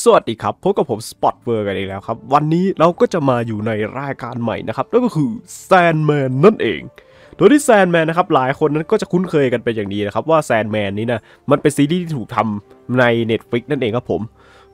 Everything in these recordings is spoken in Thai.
สวัสดีครับพบกับผมสปอตเวอร์กันอีกแล้วครับวันนี้เราก็จะมาอยู่ในรายการใหม่นะครับนั่นก็คือแซนแมนนั่นเอง โดยที่แซนแมนนะครับหลายคนนั้นก็จะคุ้นเคยกันไปอย่างดีนะครับว่าแซนแมนนี้นะมันเป็นซีรีส์ที่ถูกทำใน Netflix นั่นเองครับผม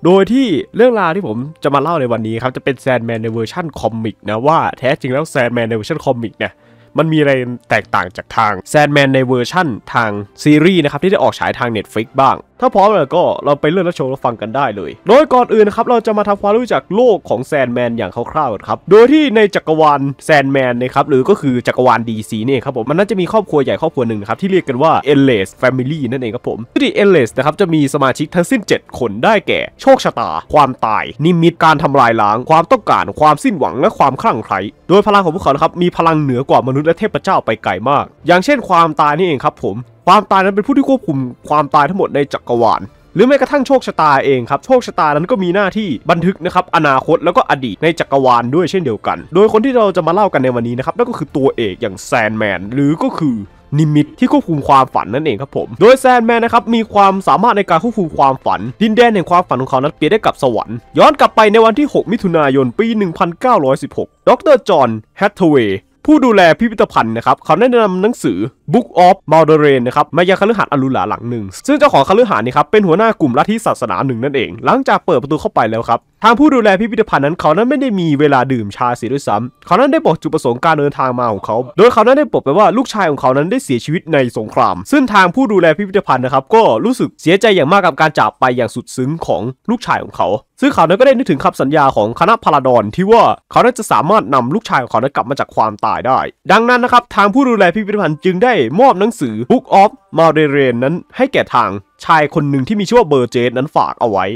โดยที่เรื่องราวที่ผมจะมาเล่าในวันนี้ครับจะเป็นแซนแมนในเวอร์ชั่นคอมิกนะ ว่าแท้จริงแล้วแซนแมนในเวอร์ชันคอมิกเนี่ยมันมีอะไรแตกต่างจากทางแซนแมนในเวอร์ชั่นทางซีรีส์นะครับ ที่ได้ออกฉายทาง Netflix บ้าง ถ้าพร้อมแล้วก็เราไปเลื่อนและชมและฟังกันได้เลย โดยก่อนอื่นครับเราจะมาทำความรู้จักโลกของแซนแมนอย่างคร่าวๆครับโดยที่ในจักรวาลแซนแมนนะครับหรือก็คือจักรวาล DC ีนี่ครับผม มันน่าจะมีครอบครัวใหญ่ครอบครัวหนึ่งครับ ที่เรียกกันว่าเอลเลสแฟมิลี่นั่นเองครับผมที่เอลเลสนะครับจะมีสมาชิกทั้งสิ้น7คนได้แก่ โชคชะตาความตาย นิมิตการทำลายล้าง ความต้องการ ความสิ้นหวังและความคลั่งไคล้โดยพลังของพวกเขาครับมีพลังเหนือกว่ามนุษย์และเทพเจ้าไปไกลมาก อย่างเช่นความตายนี่เองครับผม ความตายนั้นเป็นผู้ที่ควบคุมความตายทั้งหมดในจักรวาล หรือแม้กระทั่งโชคชะตาเองครับ โชคชะตานั้นก็มีหน้าที่บันทึกนะครับอนาคตแล้วก็อดีตในจักรวาลด้วยเช่นเดียวกัน โดยคนที่เราจะมาเล่ากันในวันนี้นะครับนั่นก็คือตัวเอกอย่างแซนแมนหรือก็คือนิมิตที่ควบคุมความฝันนั่นเองครับผม โดยแซนแมนนะครับมีความสามารถในการควบคุมความฝันดินแดนแห่งความฝันของเขานั้นเปลี่ยนได้กับสวรรค์ย้อนกลับไปในวันที่ 6 มิถุนายน ปี 1916 ดรจอห์นแฮทเทเวย์ผู้ดูแลพิพิธภัณฑ์นะครับเขาได้นำหนังสือ Book of m o d e r a n นะครับมายังคฤหาสน์อลูลาหลังหนึ่ง ซึ่งเจ้าของคฤหาสน์นี่ครับเป็นหัวหน้ากลุ่มลัทธิศาสนาหนึ่งนั่นเอง หลังจากเปิดประตูเข้าไปแล้วครับทางผู้ดูแลพิพิธภัณฑ์นั้นเขานั้นไม่ได้มีเวลาดื่มชาเสียด้วยซ้ำเขานั้นได้บอกจุดประสงค์การเดินทางมาของเขา โดยเขานั้นได้บอกไปว่าลูกชายของเขานั้นได้เสียชีวิตในสงคราม ซึ่งทางผู้ดูแลพิพิธภัณฑ์นะครับก็รู้สึกเสียใจอย่างมากกับการจากไปอย่างสุดซึ้งของลูกชายของเขา ซึ่งเขานั้นก็ได้นึกถึงคำสัญญาของคณะพลาดอนที่ว่าเขานั้นจะสามารถนำลูกชายของเขานั้นกลับมาจากความตายได้ ดังนั้นนะครับทางผู้ดูแลพิพิธภัณฑ์จึงได้มอบหนังสือ Book of m a r d e r e n นั้นให้แก่ทางชายคนหนึ่งที่มีชื่อว่าเบอร์เจสนั้นฝากเอาไว้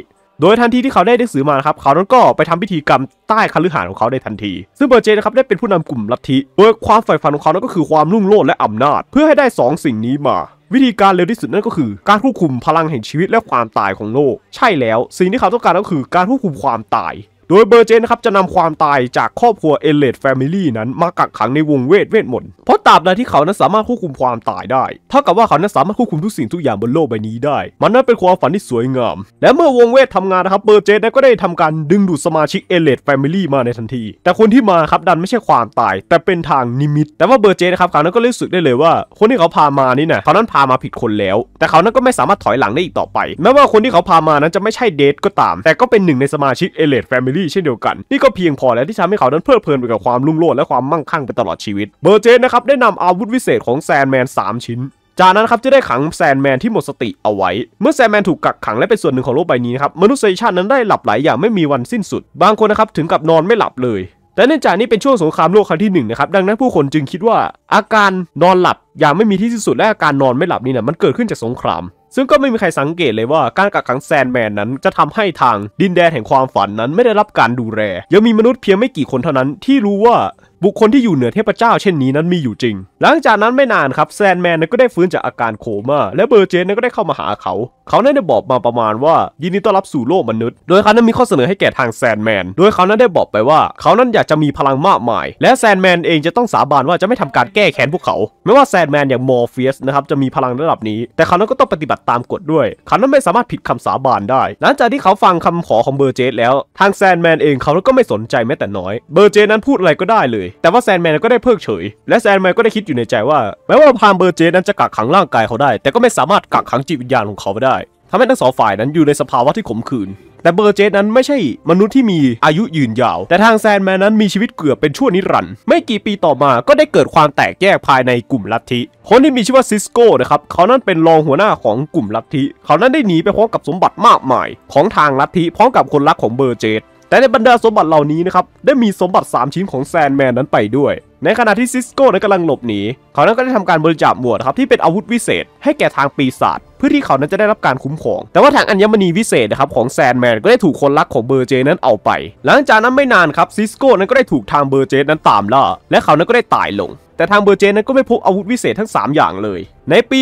โดยทันทีที่เขาได้นังสือมาครับเขานั้นก็ไปทำพิธีกรรมใต้คฤหาสน์ของเขาได้ทันทีซึ่งเบอร์เจนะครับได้เป็นผู้นำกลุ่มลัทธิโดยความใฝ่ฝันของเขานั้นก็คือความรุ่งโรจน์และอำนาจเพื่อให้ได้2สิ่งนี้มา วิธีการเร็วที่สุดนั่นก็คือ การควบคุมพลังแห่งชีวิตและความตายของโลก ใช่แล้วสิ่งที่เขาต้องการก็คือการควบคุมความตายโดยเบอร์เจนครับจะนำความตายจากครอบครัวเอเลดแฟมิลี่นั้นมากักขังในวงเวทเวทมนต์เพราะตราบใดที่เขานั้นสามารถควบคุมความตายได้ เท่ากับว่าเขานั้นสามารถควบคุมทุกสิ่งทุกอย่างบนโลกใบนี้ได้ มันนั้นเป็นความฝันที่สวยงาม และเมื่อวงเวททำงานนะครับเบอร์เจนก็ได้ทำการดึงดูดสมาชิกเอเลดแฟมิลี่มาในทันที แต่คนที่มาครับดันไม่ใช่ความตาย แต่เป็นทางนิมิต แต่ว่าเบอร์เจนครับเขานั้นก็รู้สึกได้เลยว่า คนที่เขาพามานี่นะเขานั้นพามาผิดคนแล้ว แต่เขานั้นก็ไม่สามารถถอยหลังได้อีกต่อไป แม้ว่าคนที่เขาพามานั้นจะไม่ใช่เดทก็ตาม แต่ก็เป็นหนึ่งในสมาชิกเอเลดแฟมิลีี่เช่นเดียวกัน นี่ก็เพียงพอแล้วที่ทำให้เขานั้นเพลิดเพลินไปกับความรุ่งโรจน์และความมั่งคั่งไปตลอดชีวิต เบอร์เจนนะครับได้นำอาวุธวิเศษของแซนแมน3ชิ้น จากนั้นครับจะได้ขังแซนแมนที่หมดสติเอาไว้ เมื่อแซนแมนถูกกักขังและเป็นส่วนหนึ่งของโลกใบนี้นะครับมนุษยชาตินั้นได้หลับไหลอย่างไม่มีวันสิ้นสุด บางคนนะครับถึงกับนอนไม่หลับเลย แต่เนื่องจากนี่เป็นช่วงสงครามโลกครั้งที่1นะครับดังนั้นผู้คนจึงคิดว่าอาการนอนหลับอย่างไม่มีที่สิ้นสุด และอาการนอนไม่หลับนี่นะมันเกิดขึ้นจากสงครามซึ่งก็ไม่มีใครสังเกตเลยว่าการกักขังแซนแมนนั้นจะทำให้ทาง ดินแดนแห่งความฝันนั้นไม่ได้รับการดูแลยังมีมนุษย์เพียงไม่กี่คนเท่านั้นที่รู้ว่าบุคคลที่อยู่เหนือเทพเจ้า เช่นนี้นั้นมีอยู่จริง หลังจากนั้นไม่นานครับแซนแมนนนั้ก็ได้ฟื้นจากอาการโคม่าและเบอร์เจนนนั้ก็ได้เข้ามาหาเขา เขาได้บอกมาประมาณว่ายินดีต้อนรับสู่โลกมนุษย์ โดยเขานั้นมีข้อเสนอให้แก่ทางแซนแมน โดยเขานั้นได้บอกไปว่า เขานั้นอยากจะมีพลังมากมายและแซนแมนเองจะต้องสาบานว่าจะไม่ทำการแก้แค้นพวกเขาไม่ว่าแซนแมนอย่างมอร์เฟียสนะครับจะมีพลังระดับนี้ แต่เขานั้นก็ต้องปฏิบัติตามกฎด้วย เขานั้นไม่สามารถผิดคำสาบานได้ หลังจากที่เขาฟังคำขอของเบอร์เจนแล้วทางแซนแมนเองเขาก็ไม่สนใจแม้แต่น้อยเบอร์เจนั้นพูดอะไรก็ได้เลยแต่ว่าแซนแมนก็ได้เพิกเฉย และแซนแมนก็ได้คิดอยู่ในใจว่า แม้ว่าพามเบอร์เจนั้นจะกักขังร่างกายเขาได้ แต่ก็ไม่สามารถกักขังจิตวิญญาณของเขาไได้ทำให้ทั้งสองฝ่ายนั้นอยู่ในสภาวะที่ขมขื่นแต่เบอร์เจนั้นไม่ใช่มนุษย์ที่มีอายุยืนยาว แต่ทางแซนแมนนั้นมีชีวิตเกือบเป็นชั่วนิรันด์ไม่กี่ปีต่อมาก็ได้เกิดความแตกแยกภายในกลุ่มลัทธิ คนที่มีชื่อว่าซิสโก้นะครับเขานั้นเป็นรองหัวหน้าของกลุ่มลัทธิ เขานั้นได้หนีไปพร้อมกับสมบัติมากมายของทางลัทธิพร้อมกับคนรักของเบอร์เจแต่ในบรรดาสมบัติเหล่านี้นะครับ ได้มีสมบัติ 3 ชิ้นของแซนแมนนั้นไปด้วย ในขณะที่ซิสโก้นั้นกำลังหลบหนีเขานั้นก็ได้ทำการบริจาคหมวดครับ ที่เป็นอาวุธวิเศษ ให้แก่ทางปีศาจเพื่อที่เขานั้นจะได้รับการคุ้มครอง แต่ว่าทางอัญมณีวิเศษนะครับของแซนแมนก็ได้ถูกคนรักของเบอร์เจ นั้นเอาไป หลังจากนั้นไม่นานครับซิสโก้นั้นก็ได้ถูกทางเบอร์เจนั้นตามล่าและเขานั้นก็ได้ตายลงแต่ทางเบอร์เจนนั้นก็ไม่พบอาวุธวิเศษทั้ง 3 อย่างเลย ในปี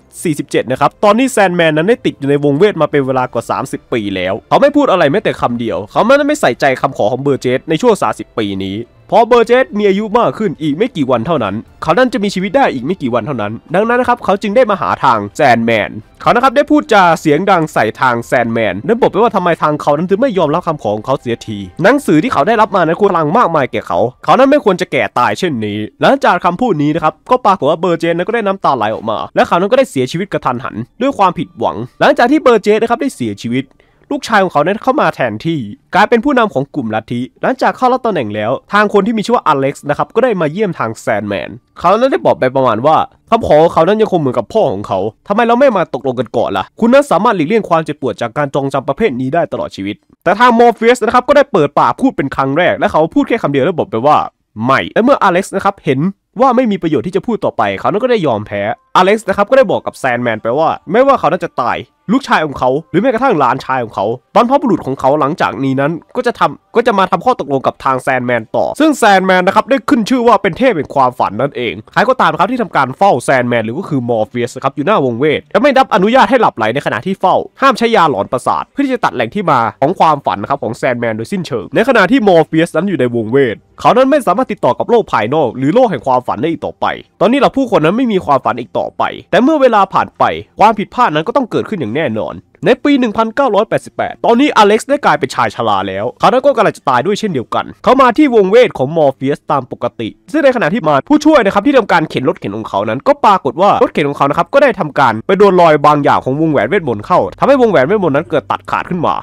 1947 นะครับ ตอนนี้แซนแมนนั้นได้ติดอยู่ในวงเวทมาเป็นเวลากว่า 30 ปีแล้ว เขาไม่พูดอะไรแม้แต่คำเดียว เขาไม่ได้ไม่ใส่ใจคำขอของเบอร์เจนในช่วง 30 ปีนี้พอเบอร์เจสมีอายุมากขึ้นอีกไม่กี่วันเท่านั้น เขานั้นจะมีชีวิตได้อีกไม่กี่วันเท่านั้นดังนั้นนะครับเขาจึงได้มาหาทางแซนแมนเขานะครับได้พูดจาเสียงดังใส่ทางแซนแมนนั้นบอกไปว่าทำไมทางเขานั้นถึงไม่ยอมรับคำของเขาเสียที หนังสือที่เขาได้รับมานั้นควรพลังมากมายแก่เขา เขานั้นไม่ควรจะแก่ตายเช่นนี้ หลังจากคำพูดนี้นะครับก็ปรากฏว่าเบอร์เจสนั้นก็ได้น้ำตาไหลออกมา และเขานั้นก็ได้เสียชีวิตกระทันหัน ด้วยความผิดหวัง หลังจากที่เบอร์เจสนะครับได้เสียชีวิตลูกชายของเขานั้นเข้ามาแทนที่ กลายเป็นผู้นำของกลุ่มลัทธิหลังจากเข้ารับตำแหน่งแล้ว ทางคนที่มีชื่อว่าอเล็กซ์นะครับก็ได้มาเยี่ยมทางแซนแมนเขานั้นได้บอกไปประมาณว่าคำของเขานั้นยังคงเหมือนกับพ่อของเขา ทำไมเราไม่มาตกลงกันก่อนล่ะ คุณนั้นสามารถหลีกเลี่ยงความเจ็บปวดจากการจองจำประเภทนี้ได้ตลอดชีวิต แต่ทางมอร์ฟิสนะครับก็ได้เปิดปากพูดเป็นครั้งแรกและเขาพูดแค่คำเดียวแล้วบอกไปว่าไม่และเมื่ออเล็กซ์นะครับเห็นว่าไม่มีประโยชน์ที่จะพูดต่อไป เขานั้นก็ได้ยอมแพ้ อเล็กซ์นะครับก็ได้บอกกับแซนแมนไปว่าไม่ว่าเขานั้นจะตายลูกชายของเขา หรือแม้กระทั่งหลานชายของเขาบรรพบุรุษของเขาหลังจากนี้นั้นก็จะทำก็จะมาทำข้อตกลงกับทางแซนแมนต่อ ซึ่งแซนแมนนะครับได้ขึ้นชื่อว่าเป็นเทพแห่งความฝันนั่นเอง ใครก็ตามครับที่ทำการเฝ้าแซนแมนหรือก็คือมอร์เฟียสครับอยู่หน้าวงเวทและไม่รับอนุญาตให้หลับไหลในขณะที่เฝ้า ห้ามใช้ยาหลอนประสาทเพื่อที่จะตัดแหล่งที่มาของความฝันนะครับของแซนแมนโดยสิ้นเชิงในขณะที่มอร์เฟียสนั้นอยู่ในวงเวทเขานั้นไม่สามารถติดต่อกับโลกภายนอกหรือโลกแห่งความฝันได้อีกต่อไป ตอนนี้เราผู้คนนั้นไม่มีความฝันอีกต่อไป แต่เมื่อเวลาผ่านไป ความผิดพลาดนั้นก็ต้องเกิดขึ้นอย่างแน่นอน ในปี 1988 ตอนนี้อเล็กซ์ได้กลายเป็นชายชราแล้ว เขาแล้ก็กำลังจะตายด้วยเช่นเดียวกัน เขามาที่วงเวทของมอร์เฟียสตามปกติ ซึ่งในขณะที่มาผู้ช่วยนะครับที่ทำการเข็นรถเข็นของเขา นั้น ก็ปรากฏว่ารถเข็นของเขา นะครับ ก็ได้ทำการไปโดนรอยบางอย่างของวงแหวนเวทมนต์เข้า ทำให้วงแหวนเวทมนต์นั้นเกิดตัดขาดขึ้นมา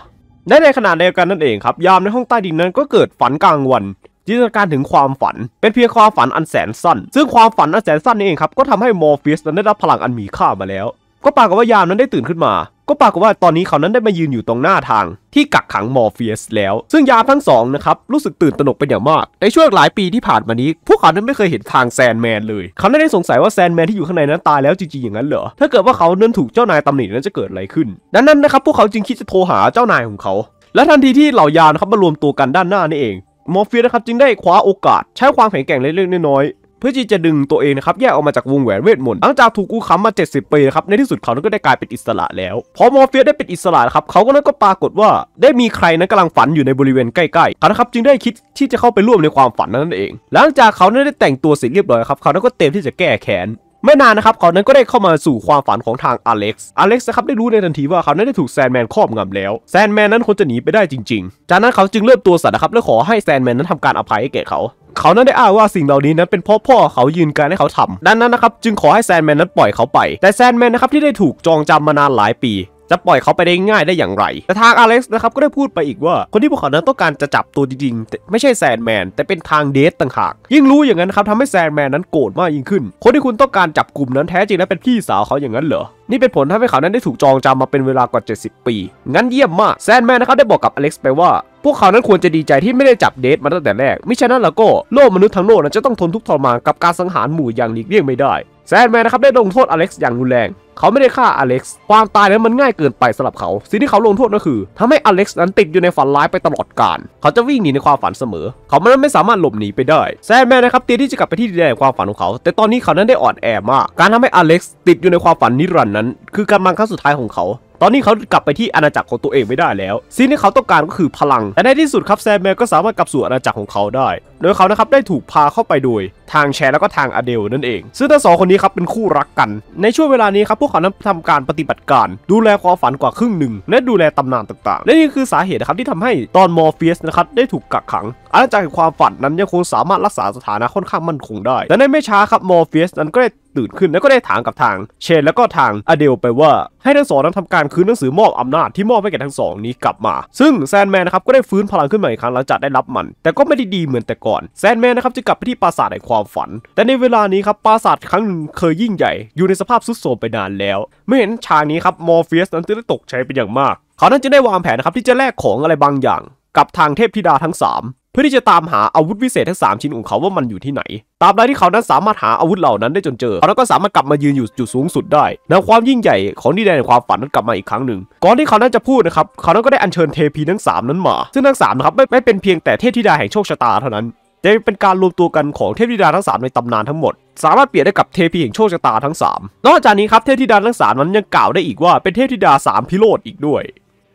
ในขณะเดียวกันนั่นเองครับ ยามในห้องใต้ดินนั้นก็เกิดฝันกลางวันจินตนาการถึงความฝันเป็นเพียงความฝันอันแสนสั้นซึ่งความฝันอันแสนสั้นนี่เองครับ ก็ทำให้มอร์ฟิสนั้นได้รับพลังอันมีค่ามาแล้ว ก็ปรากฏว่ายามนั้นได้ตื่นขึ้นมา ก็ปรากฏว่าตอนนี้เขานั้นได้มายืนอยู่ตรงหน้าทางที่กักขังมอร์ฟิสแล้ว ซึ่งยามทั้งสองนะครับรู้สึกตื่นตระหนกเป็นอย่างมากในช่วงหลายปีที่ผ่านมานี้พวกเขานั้นไม่เคยเห็นทางแซนแมนเลยเขาได้สงสัยว่าแซนแมนที่อยู่ข้างในนั้นตายแล้วจริงๆอย่างนั้นเหรอถ้าเกิดว่าเขาเนื่นถูกเจ้านายตำหนินั้นจะเกิดอะไรขึ้นดังนั้นนะครับพวกเขาจึงคิดจะโทรหาเจ้านายของเขา และทันทีที่เหล่ายานครับมารวมตัวกันด้านหน้านี่เองมอร์เฟียนะครับจึงได้คว้าโอกาส ใช้ความแข็งแกร่งเล็กๆน้อยๆเพื่อที่จะดึงตัวเองนะครับแยกออกมาจากวงแหวนเวทมนต์หลังจากถูกกูค้ำมา 70 ปีนะครับในที่สุดเขาก็ได้กลายเป็นอิสระแล้ว พอมอร์เฟียได้เป็นอิสระนะครับเขาก็นั้นก็ปรากฏว่าได้มีใครนั้นกำลังฝันอยู่ในบริเวณใกล้ๆเขานะครับจึงได้คิดที่จะเข้าไปร่วมในความฝันนั้นเอง หลังจากเขานั้นได้แต่งตัวเสร็จเรียบร้อยครับเขานันก็เต็มที่จะแก้แค้นไม่นานนะครับเขานั้นก็ได้เข้ามาสู่ความฝันของทางอเล็กซ์ อเล็กซ์นะครับได้รู้ในทันทีว่าเขานั้นได้ถูกแซนแมนครอบงำแล้ว แซนแมนนั้นคนจะหนีไปได้จริงๆ จากนั้นเขาจึงเริ่มตัวสั่นนะครับและขอให้แซนแมนนั้นทำการอภัยให้แก่เขา เขานั้นได้อ้างว่าสิ่งเหล่านี้นั้นเป็นพ่อพ่อเขายืนการให้เขาทำดังนั้นนะครับจึงขอให้แซนแมนนั้นปล่อยเขาไปแต่แซนแมนนะครับที่ได้ถูกจองจำมานานหลายปีจะปล่อยเขาไปได้ง่ายได้อย่างไร แต่ทางอเล็กซ์นะครับก็ได้พูดไปอีกว่า คนที่พวกเขานั้นต้องการจะจับตัวจริงๆ ไม่ใช่แซนแมนแต่เป็นทางเดทต่างหากยิ่งรู้อย่างนั้นครับทำให้แซนแมนนั้นโกรธมากยิ่งขึ้นคนที่คุณต้องการจับกลุ่มนั้นแท้จริงแล้วเป็นพี่สาวเขาอย่างนั้นเหรอ นี่เป็นผลทำให้เขานั้นได้ถูกจองจำมาเป็นเวลากว่า70 ปี งั้นเยี่ยมมากแซนแมนนะครับได้บอกกับอเล็กซ์ไปว่าพวกเขานั้นควรจะดีใจที่ไม่ได้จับเดทมาตั้งแต่แรกมิฉะนั้นแล้วก็โลกมนุษย์ทั้งโลกนั้นจะต้องทนทุกข์ทรมานกับการสังหารหมู่อย่างหลีกเลี่ยงไม่ได้แซนแมนนะครับได้ลงโทษอเล็กซ์อย่างรุนแรงเขาไม่ได้ฆ่าอเล็กซ์ ความตายนั้นมันง่ายเกินไปสำหรับเขา สิ่งที่เขาลงโทษก็คือ ทำให้อเล็กซ์นั้นติดอยู่ในฝันร้ายไปตลอดกาล เขาจะวิ่งหนีในความฝันเสมอ เขาไม่สามารถหลบหนีไปได้ แซนแมนนะครับเตรียมที่จะกลับไปที่ดินแดนความฝันของเขา แต่ตอนนี้เขานั้นได้อ่อนแอมาก การทำให้อเล็กซ์ติดอยู่ในความฝันนิรันดร์นั้น คือการมังครั้งสุดท้ายของเขา ตอนนี้เขากลับไปที่อาณาจักรของตัวเองไม่ได้แล้ว สิ่งที่เขาต้องการก็คือพลังและในที่สุดครับแซมแมนก็สามารถกลับสู่อาณาจักรของเขาได้ โดยเขานะครับได้ถูกพาเข้าไปโดยทางแชร์แล้วก็ทางอเดลนั่นเอง ซึ่งทั้งสองคนนี้ครับเป็นคู่รักกัน ในช่วงเวลานี้ครับ พวกเขานั้นทำการปฏิบัติการ ดูแลความฝันกว่าครึ่งหนึ่ง และดูแลตำนานต่างๆ และนี่คือสาเหตุนะครับที่ทำให้ตอนมอร์เฟียสนะครับได้ถูกกักขัง อาณาจักรแห่งความฝัน นั้นยังคงสามารถรักษาสถานะค่อนข้างมั่นคงได้ แต่ในไม่ช้าครับมอร์เฟียสนั้นก็ได้ตื่นขึ้นแล้วก็ได้ถามกับทางเชนแล้วก็ทางอเดลไปว่า ให้ทั้งสองนั้นทำการคืนหนังสือมอบอำนาจที่มอบให้แก่ทั้งสองนี้กลับมา ซึ่งแซนแมนนะครับก็ได้ฟื้นพลังขึ้นมาอีกครั้งหลังจากได้รับมันแต่ก็ไม่ได้ดีเหมือนแต่ก่อนแซนแมนนะครับจะกลับไปที่ปราสาทแห่งความความฝันแต่ในเวลานี้ครับปราสาทครั้งหนึ่งเคยยิ่งใหญ่ อยู่ในสภาพทรุดโทรมไปนานแล้ว ไม่เห็นฉากนี้ครับมอร์เฟียสนั้นจะได้ตกใจเป็นอย่างมาก เขานั้นจะได้วางแผนนะครับที่จะแลกของอะไรบางอย่าง กับทางเทพธิดาทั้ง 3 เพื่อที่จะตามหาอาวุธวิเศษทั้ง 3 ชิ้นของเขาว่ามันอยู่ที่ไหน ตามใดที่เขานั้นสามารถหาอาวุธเหล่านั้นได้จนเจอเขาก็สามารถกลับมายืนอยู่จุดสูงสุดได้นำความยิ่งใหญ่ของดีแดนในความฝันนั้นกลับมาอีกครั้งหนึ่ง ก่อนที่เขานั้นจะพูดนะครับเขานั้นก็ได้อัญเชิญเทพีทั้ง 3 นั้นมาซึ่งทั้ง3นะครับไม่ไม่เป็นเพียงแต่เทพธิดาแห่งโชคชะตาเท่านั้นจะเป็นการรวมตัวกันของเทพธิดาทั้ง3ในตำนานทั้งหมด สามารถเปลี่ยนได้กับเทพีแห่งโชคชะตาทั้ง3นอกจากนี้ครับเทพธิดาทั้ง3นั้นยังกล่าวได้อีกว่าเป็นเทพธิดา3พิโรธอีกด้วย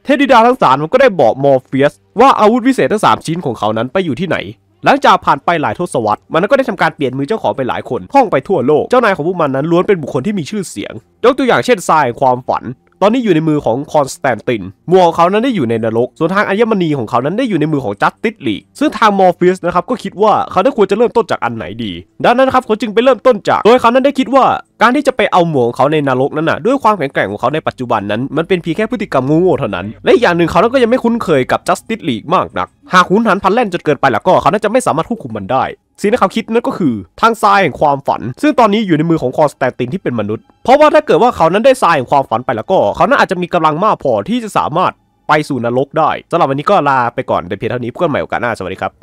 เทพธิดาทั้ง3มันก็ได้บอกมอร์เฟียสว่าอาวุธวิเศษทั้ง3ชิ้นของเขานั้นไปอยู่ที่ไหนหลังจากผ่านไปหลายทศวรรษมันก็ได้ทำการเปลี่ยนมือเจ้าของไปหลายคนท่องไปทั่วโลกเจ้านายของพวกมันนั้นล้วนเป็นบุคคลที่มีชื่อเสียงยกตัวอย่างเช่นทรายความฝันตอนนี้อยู่ในมือของคอนสแตนตินมัวของเขานั้นได้อยู่ในนรกส่วนทางอัญมณีของเขา นั้นได้อยู่ในมือของจัสติสลีกซึ่งทางมอร์ฟิสนะครับก็คิดว่าเขาได้ควรจะเริ่มต้นจากอันไหนดีดังนั้นครับเขาจึงไปเริ่มต้นจาก โดยเขานั้นได้คิดว่าการที่จะไปเอาหมวกของเขาในนรกนั้นน่ะด้วยความแข็งแกร่งของเขาในปัจจุบันนั้น มันเป็นเพียงแค่พฤติกรรมงูๆเท่านั้น และอย่างหนึ่งเขาก็ยังไม่คุ้นเคยกับจัสติสลีกมากนักหากหุนหันพันแล่นจนเกินไปแล้วก็เขาน่าจะไม่สามารถควบคุมมันได้สิ่งที่เขาคิดนั่นก็คือทางทรายแห่งความฝัน ซึ่งตอนนี้อยู่ในมือของคอสแตตินที่เป็นมนุษย์ เพราะว่าถ้าเกิดว่าเขานั้นได้ทรายแห่งความฝันไปแล้วก็ เขาน่าอาจจะมีกำลังมากพอที่จะสามารถไปสู่นรกได้ สำหรับวันนี้ก็ลาไปก่อนแต่เพียงเท่านี้พบกันใหม่โอกาสหน้าสวัสดีครับ